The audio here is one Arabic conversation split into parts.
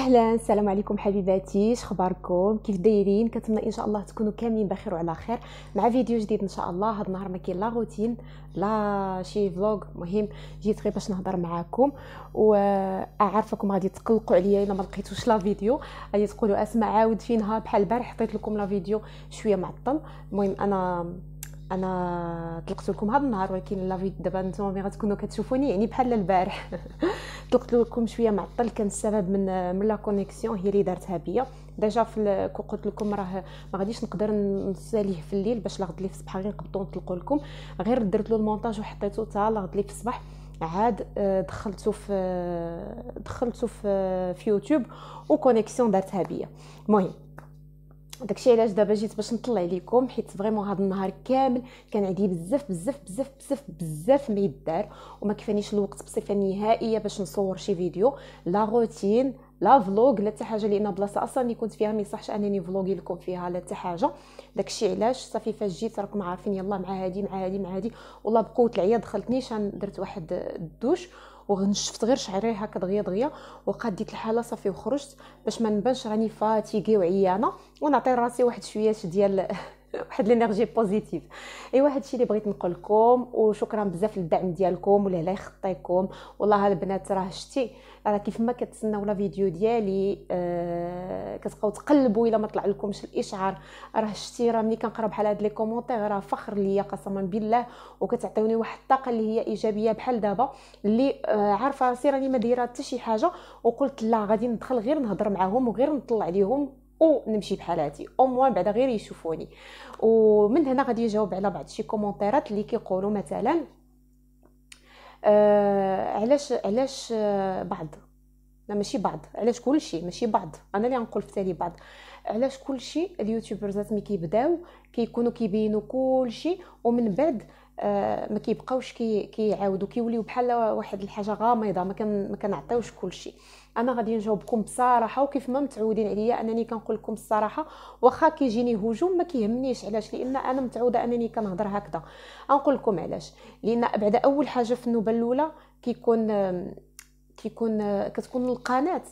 اهلا السلام عليكم حبيباتي شخباركم كيف دايرين كنتمنى ان شاء الله تكونوا كاملين بخير وعلى خير مع فيديو جديد ان شاء الله هاد النهار ما كاين لا روتين لا شي فلوغ مهم جيت غير باش نهضر معاكم واعرفكم غادي تقلقوا عليا الا ما لقيتوش لا فيديو غادي تقولوا اسمع عاود فينها بحال البارح حطيت لكم لا فيديو شويه معطل المهم انا انا طلقت لكم هذا النهار ولكن لا دابا نتوما ملي غتكونوا كتشوفوني يعني بحال البارح طلقت لكم شويه معطل كان السبب من من لا كونيكسيون هي اللي دارتها بيا ديجا في قلت لكم راه ما غاديش نقدر نساليه في الليل باش لغد لي في الصباح غير نقبطو نطلقو لكم غير درت له المونتاج وحطيته تا لغد لي في الصباح عاد آه، دخلته في دخلته في, في يوتيوب وكونيكسيون دارتها بيا المهم داكشي علاش دابا جيت باش نطلع لكم حيت فريمون هذا النهار كامل كان عندي بزاف بزاف بزاف بزاف بزاف ما يدار وما كفانيش الوقت بصفه نهائيه باش نصور شي فيديو لا روتين لا فلوغ لا حتى حاجه لان بلاصه اصلا اللي كنت فيها ما يصحش انني فلوغي لكم فيها لا حتى حاجه داكشي علاش صافي فاش جيت راكم عارفين يلا مع هادي مع هادي مع هادي والله بقوه العيا دخلتني شان درت واحد الدوش وغنشفت غير شعري هكا دغيا دغيا وقاد ديك الحاله صافي وخرجت باش ما نبانش راني فاتيكي وعيانه ونعطي راسي واحد شويه ديال واحد لينيرجي بوزيتيف ايوا هادشي اللي بغيت نقول لكم وشكرا بزاف للدعم ديالكم ولا الله يخطيكم والله البنات راه شتي راه كيف ما كتسناو لا فيديو ديالي آه كتبقاو تقلبوا الا ما طلع لكمش الاشعار راه شتي راه ملي كنقرا بحال هاد لي كومونتير راه فخر ليا قسما بالله وكتعطيوني واحد الطاقه اللي هي ايجابيه بحال دابا اللي آه عارفه راسي راني ما دايره حتى شي حاجه وقلت لا غادي ندخل غير نهضر معاهم وغير نطلع ليهم ونمشي بحال هادي او موان بعدا غير يشوفوني ومن هنا غادي نجاوب على بعض شي كومونتيرات اللي كيقولوا مثلا آه علاش علاش آه، بعض لا ماشي بعض علاش كلشي ماشي بعض انا اللي غنقول في تالي بعض علاش كلشي اليوتيوبرزات ملي كيبداو كيكونوا كيبينوا كلشي ومن بعد آه، ما كيبقاوش كيعاودوا كي كيوليو بحال واحد الحاجه غامضه ما كان ما كنعطيوش كلشي انا غادي نجاوبكم بصراحه وكيف ما متعودين عليا انني كنقول لكم الصراحه واخا كيجيني هجوم ما كيهمنيش علاش لان انا متعوده انني كنهضر هكذا نقول لكم علاش لان بعد اول حاجه في النوبه الاولى كيكون كيكون آه، كتكون القناه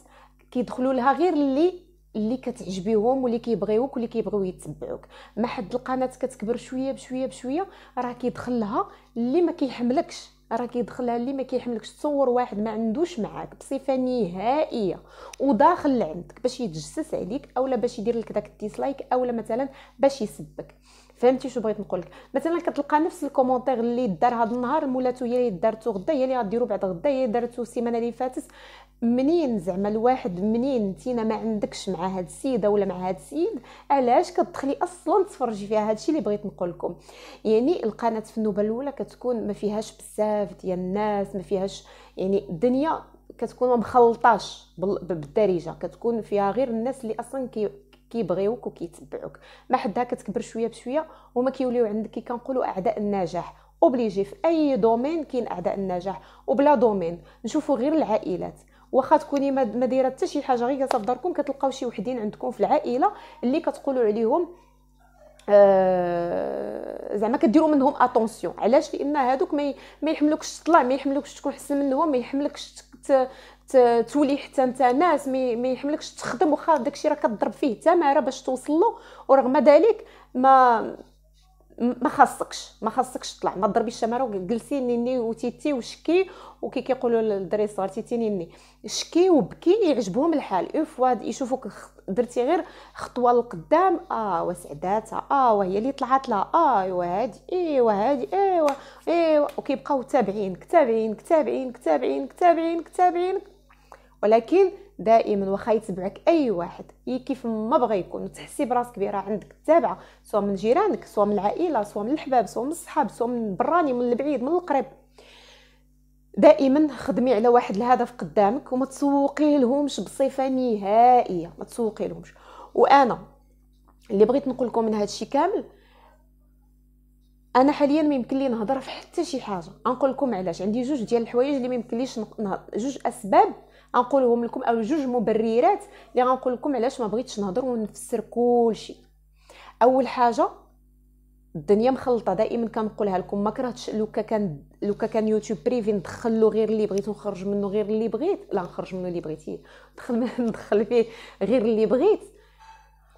كيدخلوا لها غير اللي اللي كتعجبيهم واللي كيبغيوك واللي كيبغيو يتبعوك مع حد القناه كتكبر شويه بشويه بشويه راه كيدخل لها اللي ما كيحملكش راه كيدخلها اللي ما كيحملكش تصور واحد ما عندوش معاك بصفه نهائيه وداخل لعندك باش يتجسس عليك اولا باش يدير لك داك الديسلايك اولا مثلا باش يسبك فهمتي شنو بغيت نقول لك مثلا كتلقى نفس الكومونتير اللي دار هذا النهار مولاتو هي اللي دارتو غدا هي اللي غديرو بعد غدا هي دارتو السيمانه اللي فاتت منين زعما الواحد منين نتينا ما عندكش مع هاد السيده ولا مع هاد السيد علاش كتدخلي اصلا تفرجي فيها هاد الشيء اللي بغيت نقول لكم يعني القناه في النوبه الاولى كتكون ما فيهاش بزاف ديال الناس ما فيهاش يعني الدنيا كتكون مخلطاش بالدارجه كتكون فيها غير الناس اللي اصلا كي كيبغيوك وكيتبعوك ما حدها كتكبر شويه بشويه هما كيوليو عندك كي كنقولوا اعداء النجاح اوبليجي في اي دومين كاين اعداء النجاح وبلا دومين نشوفوا غير العائلات واخا تكوني ما دايره حتى شي حاجه غير في داركم كتلقاو شي وحدين عندكم في العائله اللي كتقولوا عليهم آه زعما كديروا منهم اتونسيون علاش لان هادوك ما يحملوكش تطلع ما يحملوكش تكون احسن منهم ما يحملكش تولي حتى انت ناس ما يحملكش تخدم واخا داكشي راه كضرب فيه تماره باش توصل له ورغم ذلك ما ما خاصكش ما خاصكش تطلع ما ضربي الشماره وجلسي نيني وتيتي وشكي وكي كيقولوا للدري الصغار تيتي نيني شكي وبكي يعجبهم الحال اون فوا يشوفوك درتي غير خطوه لقدام اه وسعداتها اه وهي اللي طلعت لها اه ايوا هادي ايوا هادي ايوا ايوا وكيبقاو تابعين تابعينك تابعينك تابعينك تابعينك تابعينك ولكن دائما واخا يتبعك اي واحد كيف ما بغى يكون وتحسي براسك بلي راه عندك تابعه سواء من جيرانك سواء من العائله سواء من الحباب سواء من الصحاب سواء من براني من البعيد من القريب دائما خدمي على واحد الهدف قدامك وما تسوقي لهمش بصفه نهائيه ما تسوقي لهمش وانا اللي بغيت نقول لكم من هذا الشيء كامل انا حاليا ما يمكن لي نهضر في حتى شي حاجه نقول لكم علاش عندي جوج ديال الحوايج اللي ما يمكن ليش نهضر جوج اسباب غنقولهم لكم او جوج مبررات اللي غنقول لكم علاش ما بغيتش نهضر ونفسر كلشي اول حاجه الدنيا مخلطه دائما كنقولها لكم ما كرهتش لوكا كان لوكا كان يوتيوب بريفي ندخل له غير اللي بغيت ونخرج منه غير اللي بغيت لا نخرج منه اللي بغيتي ندخل ندخل فيه غير اللي بغيت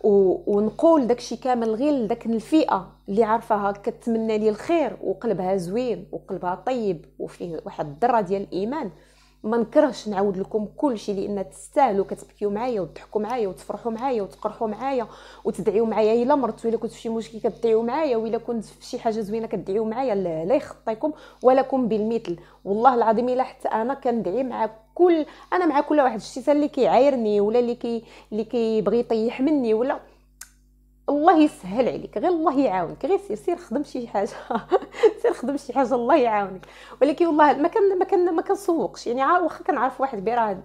و... ونقول داكشي كامل غير لداك الفئه اللي عارفاها كتمنى لي الخير وقلبها زوين وقلبها طيب وفيه واحد الذره ديال الايمان ما نكرهش نعاود لكم كل شيء لان تستاهلوا كتبكيو معايا وتضحكوا معايا وتفرحوا معايا وتقرحوا معايا وتدعيو معايا الا مرضت الا كنت في شي مشكل كتدعيو معايا الا كنت في شي حاجه زوينه كتدعيو معايا لا, لا يخطيكم ولكم بالمثل والله العظيم الا حتى انا كندعي مع كل انا مع كل واحد شتي اللي كيعايرني ولا اللي كي اللي كيبغي يطيح مني ولا الله يسهل عليك غير الله يعاونك غير سير سير خدم شي حاجه سير خدم شي حاجه الله يعاونك ولكن والله ما كان ما كان ما كنسوقش يعني واخا كنعرف واحد بي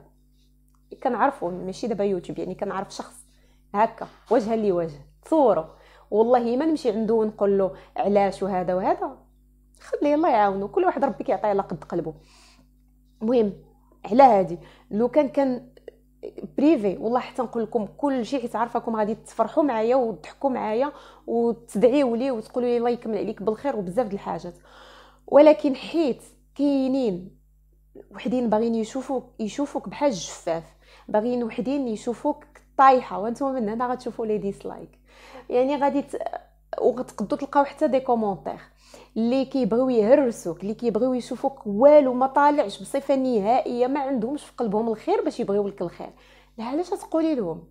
كنعرفو ماشي دابا يوتيوب يعني كنعرف شخص هكا وجها لوجه تصورو والله ما نمشي عنده ونقول له علاش وهذا وهذا خليه الله يعاونه كل واحد ربي كيعطيه على قد قلبه المهم على هادي لو كان كان بريفي والله حتى نقول لكم كل شيء حيت عارفاكم غادي تفرحوا معايا وتضحكوا معايا وتدعيوا لي وتقولوا لي الله يكمل عليك بالخير وبزاف ديال الحاجات ولكن حيت كاينين وحدين باغيين يشوفوك يشوفوك بحال جفاف باغيين وحدين يشوفوك طايحه وانتم من هنا غتشوفوا لي ديسلايك يعني غادي ت... وتقدروا تلقاو حتى دي كومونتير اللي كيبغيو يهرسوك اللي كيبغيو يشوفوك والو ما طالعش بصفه نهائيه ما عندهمش في قلبهم الخير باش يبغيو لك الخير علاش تقولي لهم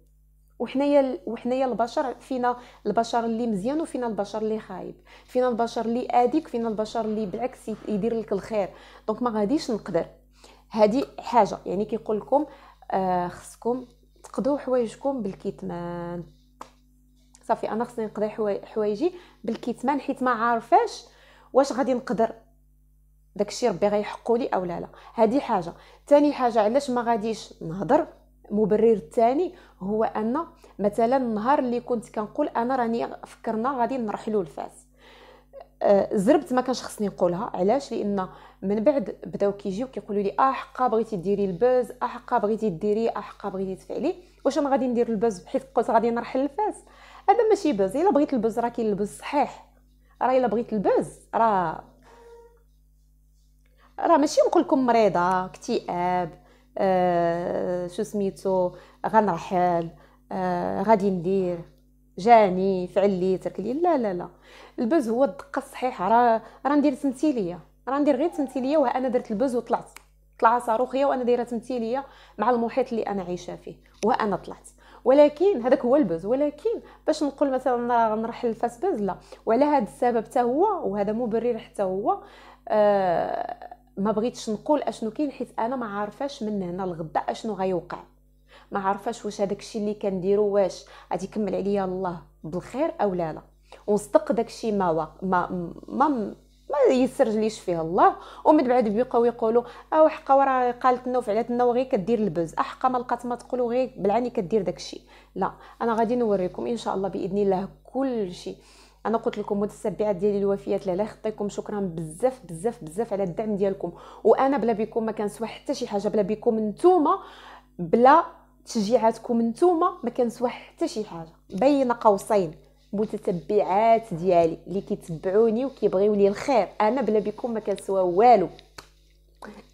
وحنايا وحنايا البشر فينا البشر اللي مزيان وفينا البشر اللي خايب فينا البشر اللي اديك فينا البشر اللي بالعكس يدير لك الخير دونك ما غاديش نقدر هذه حاجه يعني كيقول لكم آه، خصكم تقضوا حوايجكم بالكتمان صافي انا خصني نقضي حوايجي بالكتمان حيت ما عارفاش واش غادي نقدر داكشي ربي غيحقو لي او لا لا هذه حاجه ثاني حاجه علاش ما غاديش نهضر المبرر الثاني هو ان مثلا النهار اللي كنت كنقول انا راني فكرنا غادي نرحلوا لفاس أه، زربت ما كانش خصني نقولها علاش لان من بعد بداو كيجيو كيقولوا لي اه حقا بغيتي ديري البوز اه حقا بغيتي ديري اه حقا بغيتي تفعلي واش انا غادي ندير البوز بحيث قلت غادي نرحل لفاس هذا ماشي بوز الا بغيت البوز راه كاين البوز صحيح راه الا بغيت البوز راه راه ماشي نقول لكم مريضه اكتئاب آه شو سميتو غنرحل آه غادي ندير جاني فعل لي ترك لي لا لا لا البوز هو الدقه الصحيحه راه راه ندير تمثيليه راه ندير غير تمثيليه وها انا درت البوز وطلعت طلعت صاروخيه وانا دايره تمثيليه مع المحيط اللي انا عايشه فيه وانا طلعت ولكن هذاك هو البوز ولكن باش نقول مثلا غنرحل الفاسباز لا وعلى هذا السبب حتى هو وهذا مبرر حتى هو آه ما بغيتش نقول اشنو كاين حيت انا ما عارفاش من هنا لغدا اشنو غيوقع ما عارفاش واش هذاك الشيء اللي كنديرو واش غادي يكمل عليا الله بالخير او لا لا ونصدق داك الشيء ما, ما ما ليش فيه الله ومن بعد بيبقاو يقولوا اه حقا وراه قالت لنا وفعلت لنا وغير كدير البز احقا ما لقات ما تقولوا غير بالعاني كدير داكشي لا انا غادي نوريكم ان شاء الله باذن الله كل شيء انا قلت لكم متتبعات ديالي الوفيات لا خطيكم شكرا بزاف بزاف بزاف على الدعم ديالكم وانا بلا بكم ما كنسوى حتى شي حاجه بلا بكم نتوما بلا تشجيعاتكم نتوما ما كنسوى حتى شي حاجه بين قوسين متتبعات ديالي اللي كيتبعوني وكيبغيو لي الخير انا بلا بكم ما كنسوى والو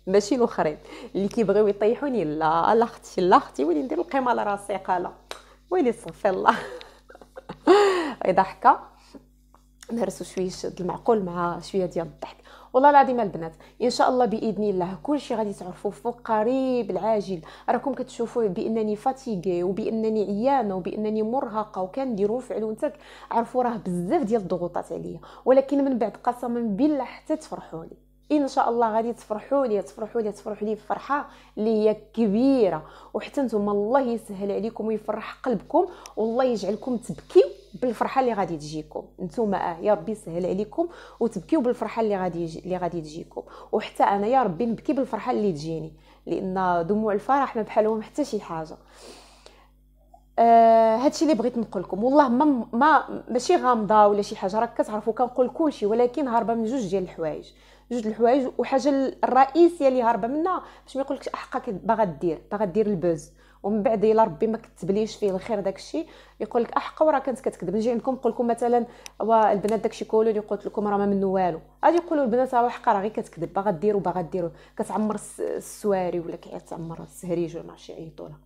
ماشي الاخرين اللي كيبغيو يطيحوني لا لا اختي لا اختي ولي ندير القيمه على راسي قاله ويلي استغفر الله ضحكه نهرسوا شويه المعقول مع شويه ديال الضحك والله العظيم البنات ان شاء الله باذن الله كلشي غادي تعرفوه في قريب العاجل راكم كتشوفوه بانني فاتيغي وبانني عيانه وبانني مرهقه وكنديروا فعل ونتك عرفوا راه بزاف ديال الضغوطات عليا ولكن من بعد قسما بالله حتى تفرحوا لي ان شاء الله غادي تفرحوا لي تفرحوا لي تفرحوا لي فرحه اللي هي كبيره وحتى نتوما الله يسهل عليكم ويفرح قلبكم والله يجعلكم تبكيو بالفرحه اللي غادي تجيكم نتوما اه يا ربي يسهل عليكم وتبكيو بالفرحه اللي غادي اللي غادي تجيكم وحتى انا يا ربي نبكي بالفرحه اللي تجيني لان دموع الفرح ما بحالهم حتى شي حاجه آه هادشي اللي بغيت نقول لكم والله ما ما ماشي غامضه ولا شي حاجه راك كتعرفوا كنقول كلشي ولكن هاربه من جوج ديال الحوايج جوج الحوايج وحاجه الرئيسيه اللي هاربه منها باش ما يقولكش احقك باغا دير باغا دير البوز ومن بعد الا ربي ما كتبليش فيه الخير داك الشيء يقول لك احق وراه كانت كتكذب نجي عندكم نقول لكم مثلا البنات داك الشيء كولو اللي قلت لكم راه ما منه والو غادي يقولوا البنات راه حق راه غير كتكذب باغا دير وباغا دير كتعمر السواري ولا كيعتمر السهريج ولا شي عيطوا لها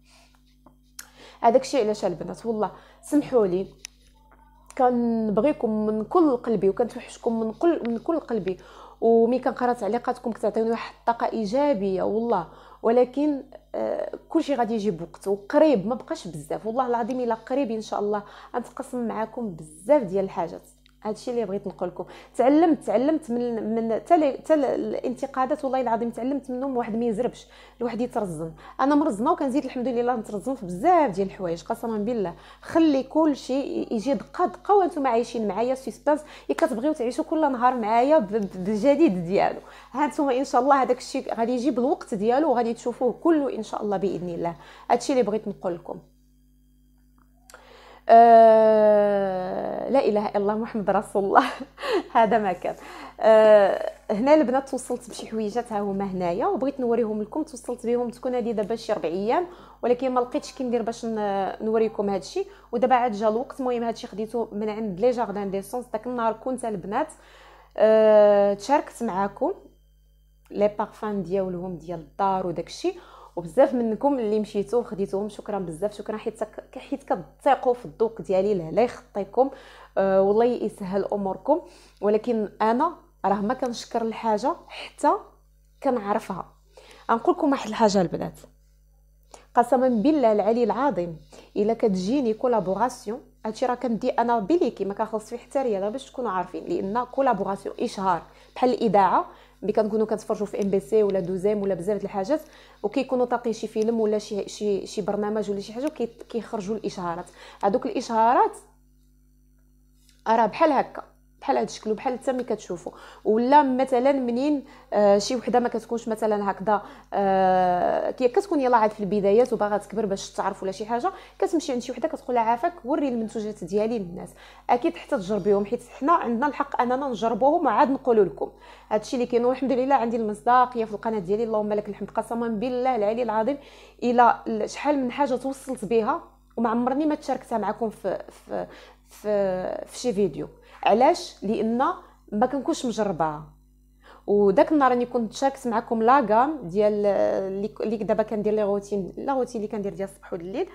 هذاك الشيء علاش البنات والله سمحوا لي كنبغيكم من كل قلبي وكنتوحشكم من كل من كل قلبي ومي كنقرا تعليقاتكم كتعطيوني واحد الطاقه ايجابيه والله ولكن آه كلشي غادي يجي بوقته وقريب ما بقاش بزاف والله العظيم الا قريب ان شاء الله غنتقاسم معكم بزاف ديال الحاجات هادشي اللي بغيت نقول لكم تعلمت تعلمت من من حتى الانتقادات والله العظيم تعلمت منهم واحد ما يزربش الواحد يترزن انا مرزنه وكنزيد الحمد لله نترزن في بزاف ديال الحوايج قسما بالله خلي كل شيء يجي دقه دقه وانتم عايشين معايا سسبانس اللي كتبغيو تعيشوا كل نهار معايا بالجديد ديالو هانتوما ان شاء الله هذاك الشيء غادي يجي بالوقت ديالو وغادي تشوفوه كله ان شاء الله باذن الله هادشي اللي بغيت نقول لكم آه لا اله الا الله محمد رسول الله هذا ما كان آه هنا البنات توصلت بشي حويجات ها هما هنايا وبغيت نوريهم لكم توصلت بهم تكون هذه دابا شي 4 ايام ولكن ما لقيتش كي ندير باش نوريكم هذا الشيء ودابا عاد جا الوقت المهم هذا الشيء خديته من عند لي جاردان دي سونس داك النهار كنت البنات آه تشاركت معاكم لي بارفان ديالهم ديال الدار وداك الشيء وبزاف منكم اللي مشيتو وخديتوهم شكرا بزاف شكرا حيت حيت كتثقوا في الذوق ديالي الله يخطيكم أه والله يسهل اموركم ولكن انا راه ما كنشكر الحاجه حتى كنعرفها غنقول لكم واحد الحاجه البنات قسما بالله العلي العظيم الا كتجيني كولابوراسيون هادشي راه كندي انا بليكي ما كنخلص فيه حتى ريال باش تكونوا عارفين لان كولابوراسيون اشهار بحال الاذاعه ملي كنكونوا كنتفرجوا في ام بي سي ولا دوزيم ولا بزاف د الحاجات وكيكونوا طاقين شي فيلم ولا شي شي شي برنامج ولا شي حاجه وكيخرجوا الاشهارات هذوك الاشهارات راه بحال هكا بحال هاد الشكل وبحال حتى ملي كتشوفوا ولا مثلا منين آه شي وحده ما كتكونش مثلا هكذا آه كي كتكون يلاه عاد في البدايات وباغا تكبر باش تعرف ولا شي حاجه كتمشي عند شي وحده كتقول لها عافاك وري المنتوجات ديالي للناس اكيد حتى تجربيهم حيت حنا عندنا الحق اننا نجربوهم وعاد نقولوا لكم هادشي اللي كاين والحمد لله عندي المصداقيه في القناه ديالي اللهم لك الحمد قسما بالله العلي العظيم الى شحال من حاجه توصلت بها وما عمرني ما تشاركتها معكم في في في, في شي فيديو علاش لان ما كنكونش مجرباها وداك النهار راني كنت شاركت معكم لاغام ديال اللي دابا كندير لي روتين لا روتين اللي كندير ديال الصبح والليل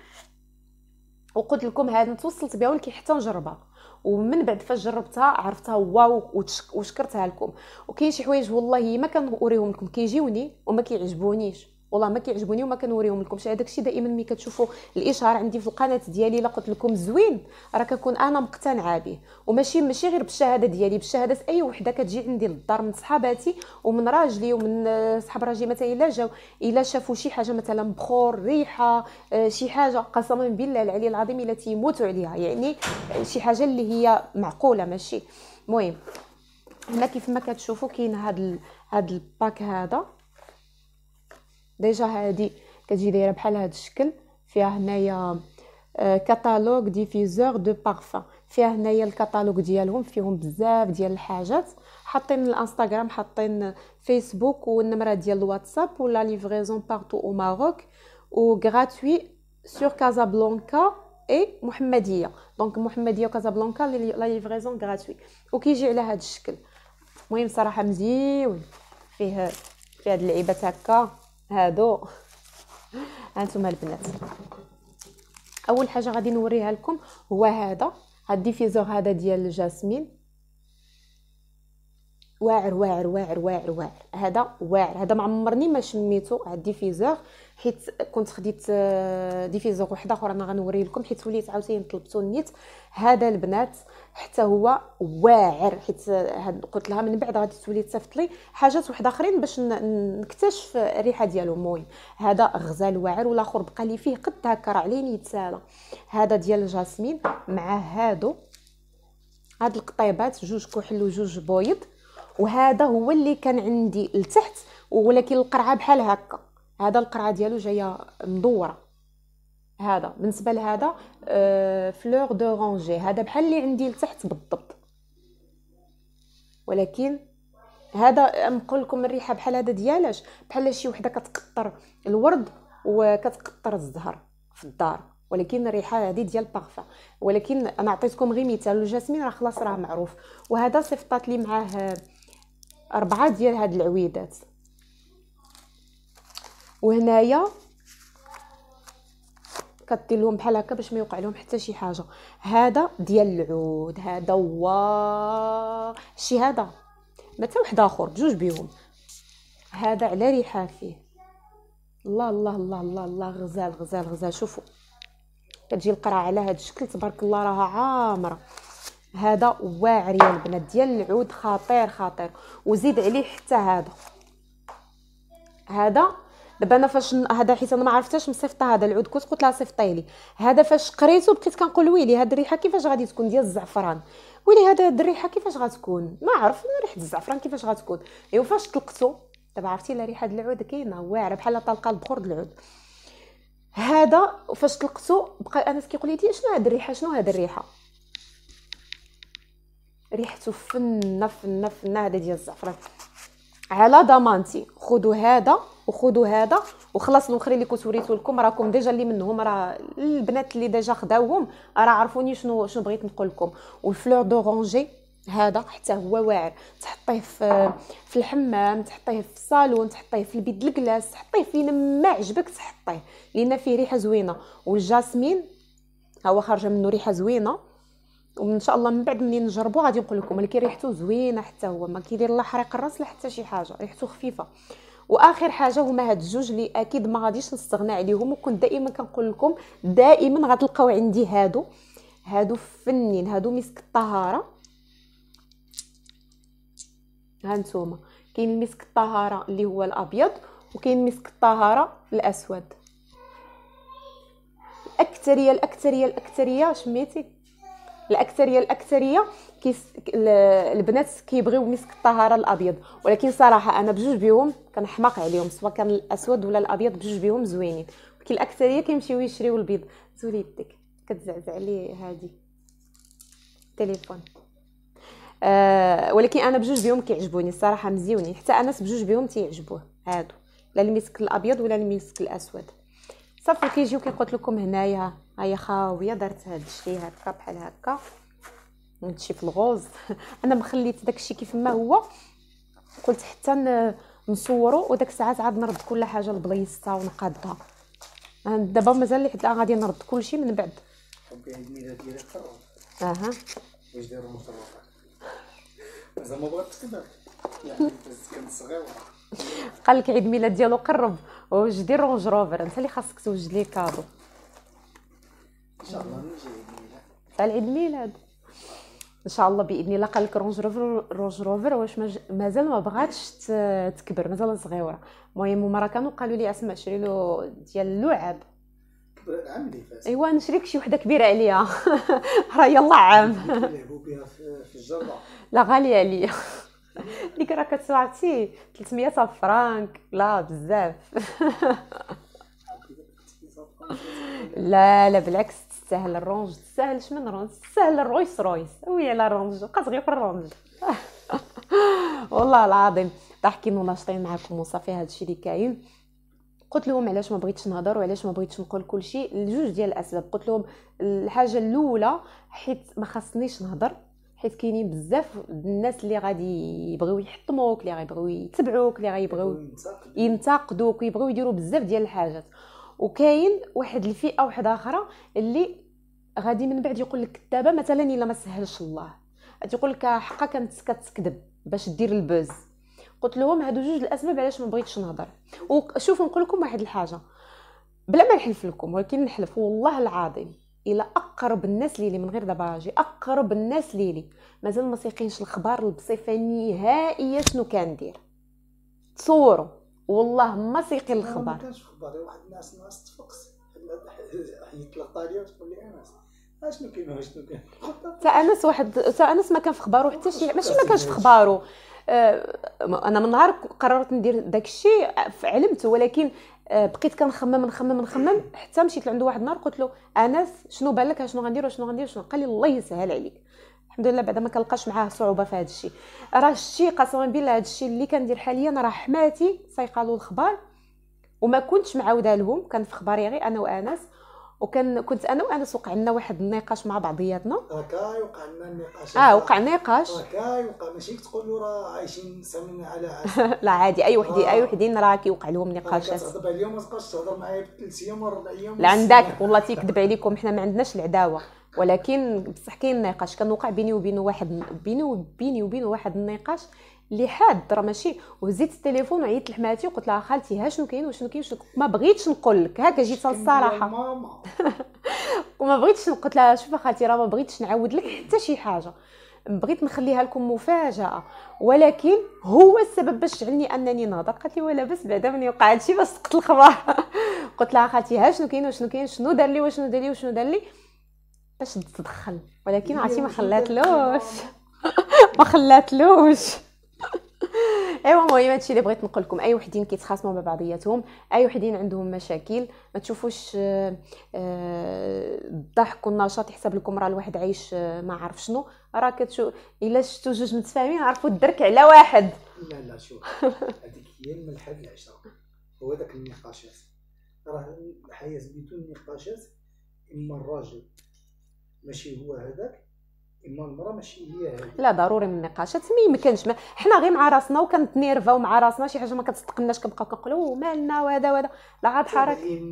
وقلت لكم هاد توصلت بها ولكن حتى نجربها ومن بعد فاش جربتها عرفتها واو وشكرتها لكم وكاين شي حوايج والله ما كنوريهم لكم كيجيوني وما كيعجبونيش والله ما كيعجبوني وما كنوريهم لكمش هذاك الشيء دائما ملي كتشوفوا الاشهار عندي في القناه ديالي الا قلت لكم زوين راه كنكون انا مقتنعه به وماشي ماشي غير بالشهاده ديالي بالشهاده اي وحده كتجي عندي للدار من صحاباتي ومن راجلي ومن آه، صحاب راجلي مثلا الا جاو الا شافوا شي حاجه مثلا بخور ريحه آه، شي حاجه قسما بالله العلي العظيم الا تيموتوا عليها يعني شي حاجه اللي هي معقوله ماشي المهم هنا كيف ما كتشوفوا كاين هاد هاد الباك هذا ديجا هادي كتجي دايره بحال هاد الشكل فيها هنايا كاتالوغ ديفيزور دو بارفان فيها هنايا الكاتالوغ ديالهم فيهم بزاف ديال الحاجات حاطين الانستغرام حاطين فيسبوك والنمره ديال الواتساب ولا ليفريزون بارتو او ماروك غراتوي سور كازابلانكا اي محمديه دونك محمديه وكازابلانكا لا ليفريزون غراتوي وكيجي على هذا الشكل المهم صراحه مزيون فيه فيه هاد اللعيبات هكا هادو هانتوما البنات اول حاجه غادي نوريها لكم هو هذا هاد الديفيزور هذا ديال الجاسمين واعر واعر واعر واعر واعر هذا واعر هذا ما عمرني ما شميتو هاد الديفيزور حيت كنت خديت آه، ديفيزور واحد اخر انا غنوري لكم حيت وليت عاوتاني طلبتو نيت هذا البنات حتى هو واعر حيت آه، قلت لها من بعد غادي تولي تصيفط لي حاجات واحد اخرين باش نكتشف الريحه ديالو المهم هذا غزال واعر والاخر بقى لي فيه قد هكا راه عليه نيتسالا هذا ديال الجاسمين مع هادو هاد القطيبات جوج كحل وجوج بويض وهذا هو اللي كان عندي لتحت ولكن القرعه بحال هكا هذا القرعه ديالو جايه مدوره هذا بالنسبه لهذا آه فلور دو رونجي هذا بحال اللي عندي لتحت بالضبط ولكن هذا نقول لكم الريحه بحال هذا ديالاش بحال شي وحده كتقطر الورد وكتقطر الزهر في الدار ولكن الريحه هذه ديال بارفا ولكن انا عطيتكم غير مثال الجاسمين راه خلاص راه معروف وهذا صيفطات لي معاه أربعة ديال هاد العويدات وهنايا كدير لهم بحال هكا باش ما يوقع لهم حتى شي حاجه هذا ديال العود هذا هو شي هذا ما حتى واحد اخر بجوج بيهم هذا على ريحه فيه الله الله الله الله الله غزال غزال غزال شوفوا كتجي القرعه على هذا الشكل تبارك الله راها عامره هذا واعر يا البنات ديال العود خطير خطير وزيد عليه حتى هذا هذا دابا انا فاش هذا حيت انا ما عرفتش مصيفطه هذا العود كنت قلت لها صيفطي لي هذا فاش قريته بقيت كنقول ويلي هاد الريحه كيفاش غادي تكون ديال الزعفران ويلي هذا الريحه كيفاش غتكون ما عرف ريحه الزعفران كيفاش غتكون ايوا فاش طلقته دابا عرفتي لا ريحه العود كاينه واعره بحال طلقه البخور د العود هذا فاش طلقته بقى انس كيقول لي شنو هاد الريحه شنو هاد الريحه ريحته فنه فنه فنه هذا ديال الزعفران على ضمانتي خذوا هذا وخذوا هذا وخلاص الاخرين اللي كنت وريتو لكم راكم ديجا اللي منهم راه البنات اللي ديجا خداوهم راه عرفوني شنو شنو بغيت نقول لكم والفلور دورانجي هذا حتى هو واعر تحطيه في في الحمام تحطيه في الصالون تحطيه في البيت الكلاس تحطيه فين ما عجبك تحطيه لان فيه ريحه زوينه والجاسمين ها هو خارجه منه ريحه زوينه وان شاء الله من بعد منين نجربو غادي نقول لكم ولكن ريحته زوينه حتى هو ما كيدير لا حريق الراس لا حتى شي حاجه ريحته خفيفه واخر حاجه هما هاد الجوج اللي اكيد ما غاديش نستغنى عليهم وكنت دائما كنقول لكم دائما غتلقاو عندي هادو هادو فنين هادو مسك الطهاره هانتوما كاين مسك الطهاره اللي هو الابيض وكاين مسك الطهاره الاسود الاكثريه الاكثريه الاكثريه شميتي الاكثريه الاكثريه كيس البنات كيبغيو مسك الطهاره الابيض ولكن صراحه انا بجوج بهم كنحماق عليهم سواء كان الاسود ولا الابيض بجوج بهم زوينين ولكن الاكثريه كيمشيو يشريو البيض زولي يدك كتزعزع لي هادي تليفون أه ولكن انا بجوج بهم كيعجبوني الصراحه مزيونين حتى انس بجوج بهم تيعجبوه هادو لا المسك الابيض ولا المسك الاسود صافي كيجيو كيقول لكم هنايا هيا خاويه درت هذا الشيء هكا بحال هكا هادشي في الغوز انا مخليت داكشي كيف ما هو قلت حتى نصورو وداك الساعات عاد نرد كل حاجه لبلايصتها ونقادها أه، دابا مازال حتى غادي نرد كلشي من بعد اها واش يعني كنت قال لك عيد ميلاد ديالو قرب وجدي رونج روفر انت اللي خاصك توجد ليه كادو تاع العيد ميلاد ان شاء الله باذن الله قال لك رونج روفر رونج روفر واش مازال ما بغاتش تكبر مازال صغيره المهم هما راه كانوا قالوا لي اسمع شري له ديال اللعاب العام اللي ايوا نشريك شي وحده كبيره عليا راه يلا عام بها في الجرده لا غاليه عليا ديك راه كتسوى 300 فرانك لا بزاف لا لا بالعكس تستاهل الرونج تستاهل شمن رونج تستاهل الرويس رويس وي على رونج بقات غير في الرونج والله العظيم ضحكين وناشطين معكم وصافي هادشي اللي كاين قلت لهم علاش ما بغيتش نهضر وعلاش ما بغيتش نقول كل شيء لجوج ديال الاسباب قلت لهم الحاجه الاولى حيت ما خاصنيش نهضر حيت كاينين بزاف الناس اللي غادي يبغيو يحطموك اللي غيبغيو يتبعوك اللي غيبغيو ينتقدوك ويبغيو يديروا بزاف ديال الحاجات وكاين واحد الفئه واحده اخرى اللي غادي من بعد يقول لك دابا مثلا الا ما سهلش الله غادي يقول لك حقا كانت كتكذب باش دير البوز قلت لهم هادو جوج الاسباب علاش ما بغيتش نهضر وشوف نقول لكم واحد الحاجه بلا ما نحلف لكم ولكن نحلف والله العظيم الى اقرب الناس ليلي من غير دابا راجي اقرب الناس ليلي مازال ما سيقينش الخبر بصفه نهائيه شنو كندير تصوروا والله ما سيقي الخبر ما كانش واحد الناس ناس تفقس حيت لي اشنو كاين شنو كاين انس واحد تانس ما كان في خبارو حتى شي ماشي ما كانش في خبارو آه، انا من نهار قررت ندير داك الشيء علمته ولكن آه، بقيت كنخمم نخمم نخمم حتى مشيت لعندو واحد النهار قلت له انس شنو بالك شنو غندير شنو غندير شنو قال لي الله يسهل عليك الحمد لله بعدا ما كنلقاش معاه صعوبه في هذا الشيء راه الشيء قسما بالله هذا الشيء اللي كندير حاليا راه حماتي صيقالو الخبار وما كنتش معاوده لهم كان في خباري غير انا وانس وكان كنت انا وانس وقع لنا واحد النقاش مع بعضياتنا هكا وقع لنا النقاش اه وقع نقاش هكا وقع ماشي تقولوا راه عايشين سامين على لا عادي اي وحدي آه. اي وحدين راه كيوقع لهم نقاشات دابا اليوم ما تبقاش تهضر معايا ثلاث ايام ولا اربع ايام لا عندك والله تيكذب عليكم حنا ما عندناش العداوه ولكن بصح كاين نقاش كان وقع بيني وبينه واحد بيني وبيني وبينه واحد النقاش اللي حاد راه ماشي وهزيت التليفون وعيطت لحماتي وقلت لها خالتي ها شنو كاين وشنو كاين ما بغيتش نقول لك هكا جيت الصراحه وما بغيتش قلت لها شوف خالتي راه ما بغيتش نعاود لك حتى شي حاجه بغيت نخليها لكم مفاجاه ولكن هو السبب باش جعلني انني نهضر قالت لي ولا بس بعدا ملي وقع هادشي باش سقط الخبر قلت لها خالتي ها شنو كاين وشنو كاين شنو دار لي وشنو دار لي وشنو دار لي باش تدخل ولكن عرفتي ما خلاتلوش ما خلاتلوش ايوا المهم هادشي اللي بغيت نقول لكم اي وحدين كيتخاصموا مع بعضياتهم اي وحدين عندهم مشاكل ما تشوفوش الضحك آه، آه، والنشاط يحسب لكم راه الواحد عايش آه، ما عارف شنو راه كتشوف الا شفتو جوج متفاهمين عرفوا الدرك على واحد لا لا شوف هذيك هي الملحه الحد العشره هو داك النقاشات راه الحياه بدون نقاشات اما الراجل ماشي هو هذاك المراه ماشي هي لا ضروري من النقاشات مي ما كانش حنا غير مع راسنا وكنتنيرفاو مع راسنا شي حاجه ما كتصدقناش كنبقاو كنقولوا مالنا وهذا وهذا لا عاد حرك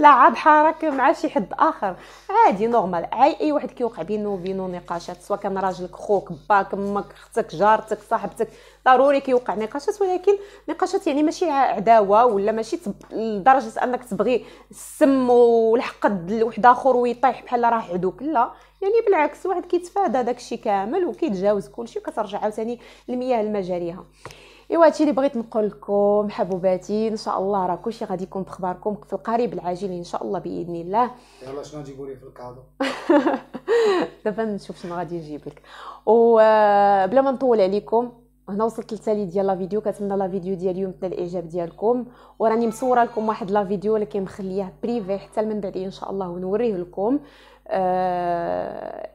لا عاد حرك مع شي حد اخر عادي نورمال اي واحد كيوقع بينه وبينه نقاشات سواء كان راجلك خوك باك امك اختك جارتك صاحبتك ضروري كيوقع نقاشات ولكن نقاشات يعني ماشي عداوه ولا ماشي تب... لدرجه انك تبغي السم والحقد لواحد اخر ويطيح بحال راه عدوك لا يعني بالعكس واحد كيتفادى داكشي كامل وكيتجاوز كلشي وكترجع عاوتاني المياه لمجاريها ايوا هادشي اللي بغيت نقول لكم حبوباتي ان شاء الله راه كلشي غادي يكون بخباركم في القريب العاجل ان شاء الله باذن الله يلا شنو غتجيبوا لي في الكادو دابا نشوف شنو غادي نجيب لك وبلا آه، ما نطول عليكم هنا وصلت للتالي ديال لا فيديو كنتمنى لا فيديو ديال اليوم تنال الاعجاب ديالكم وراني مصوره لكم واحد لا فيديو اللي كنخليها بريفي حتى من بعد ان شاء الله ونوريه لكم آه،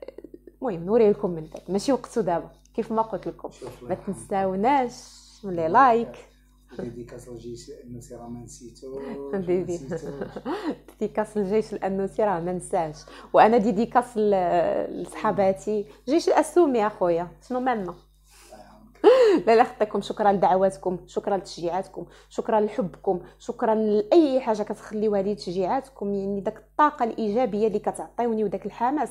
المهم آه... نوريه لكم من بعد ماشي وقته دابا كيف ما قلت لكم ما تنساوناش ملي لايك ديديكاس للجيش سي راه ما نسيتوش ديديكاس للجيش سي راه ما نساش وانا ديديكاس لصحاباتي جيش الاسومي اخويا شنو مالنا لا لا خطيكم شكرا لدعواتكم شكرا لتشجيعاتكم شكرا لحبكم شكرا لاي حاجه كتخليوها لي تشجيعاتكم يعني داك الطاقه الايجابيه اللي كتعطيوني وداك الحماس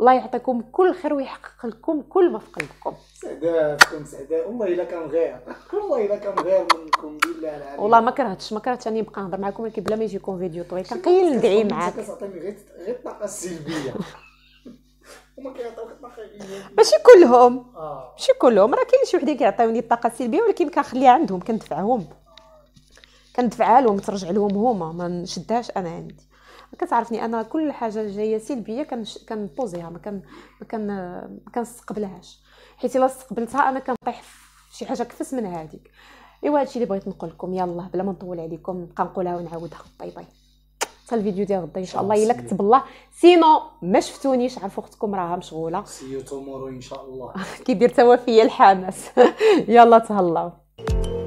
الله يعطيكم كل خير ويحقق لكم كل ما في قلبكم سعداء سعداء والله الا كان غير والله الا كان غير منكم بالله العظيم والله ما كرهتش ما كرهتش اني نبقى نهضر معكم ولكن بلا ما يجيكم فيديو طويل كنقيل ندعي معاك كتعطيني غير غير الطاقه السلبيه هما كيعطيوك الطاقه الايجابيه ماشي كلهم آه. ماشي كلهم راه كاين شي وحده كيعطيوني الطاقه السلبيه ولكن كنخليها عندهم كندفعهم كندفعها لهم ترجع لهم هما ما نشدهاش انا عندي كتعرفني انا كل حاجه جايه سلبيه كنش... كنبوزيها ما كان ما كان ما كنستقبلهاش حيت الا استقبلتها انا كنطيح شي حاجه كفس من هذيك ايوا هادشي اللي بغيت نقول لكم يلا بلا ما نطول عليكم نبقى نقولها ونعاودها باي باي حتى الفيديو ديال غدا ان شاء الله الا كتب الله سينو ما شفتونيش عرفوا اختكم راها مشغوله سيو تومورو ان شاء الله كيدير توا فيا الحماس يلا تهلاو